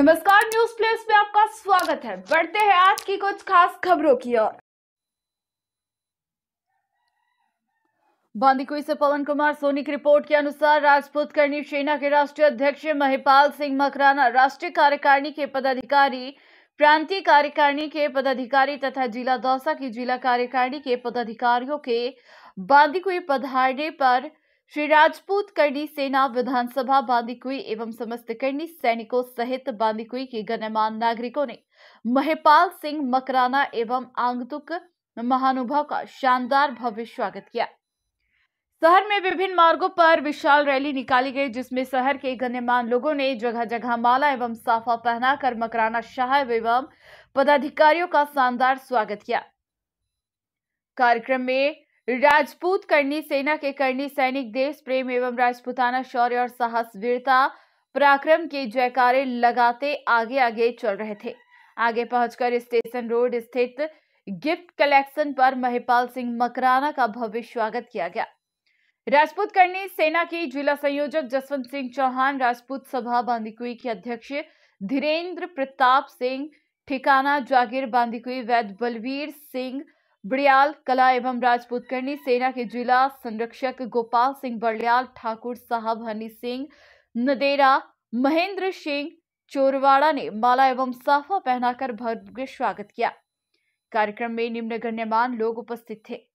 नमस्कार news place में आपका स्वागत है बढ़ते हैं आज की कुछ खास खबरों की ओर बांदीकुई से पवन कुमार सोनी की रिपोर्ट के अनुसार राजपूत करनी सेना के राष्ट्रीय अध्यक्ष महिपाल सिंह मकराना राष्ट्रीय कार्यकारिणी के पदाधिकारी प्रांतीय कार्यकारिणी के पदाधिकारी तथा जिला दौसा की जिला कार्यकारिणी के पदाधिकारियों के बांदीकुई पधारने पर श्री राजपूत करनी सेना विधानसभा बांदीकुई एवं समस्त करनी सैनिकों सहित बांदीकुई के गणमान नागरिकों ने महिपाल सिंह मकराना एवं आंगतुक महानुभाव का शानदार भव्य स्वागत किया शहर में विभिन्न मार्गों पर विशाल रैली निकाली गई जिसमें शहर के गण्यमान लोगों ने जगह जगह माला एवं साफा पहनाकर मकराना शाह एवं पदाधिकारियों का शानदार स्वागत किया कार्यक्रम में राजपूत करनी सेना के करनी सैनिक देश प्रेम एवं राजपूताना शौर्य और साहस वीरता पराक्रम के जयकारे लगाते आगे आगे चल रहे थे आगे पहुंचकर स्टेशन रोड स्थित गिफ्ट कलेक्शन पर महिपाल सिंह मकराना का भव्य स्वागत किया गया राजपूत करनी सेना की जिला संयोजक जसवंत सिंह चौहान राजपूत सभा बांदीकुई के अध्यक्ष धीरेन्द्र प्रताप सिंह ठिकाना जागीर बांदीकुई वैद बलवीर सिंह बड़ियाल कला एवं राजपूतकर्णी सेना के जिला संरक्षक गोपाल सिंह बड़ियाल ठाकुर साहब हनी सिंह नदेरा महेंद्र सिंह चोरवाड़ा ने माला एवं साफा पहनाकर भव्य स्वागत किया कार्यक्रम में निम्न गण्यमान लोग उपस्थित थे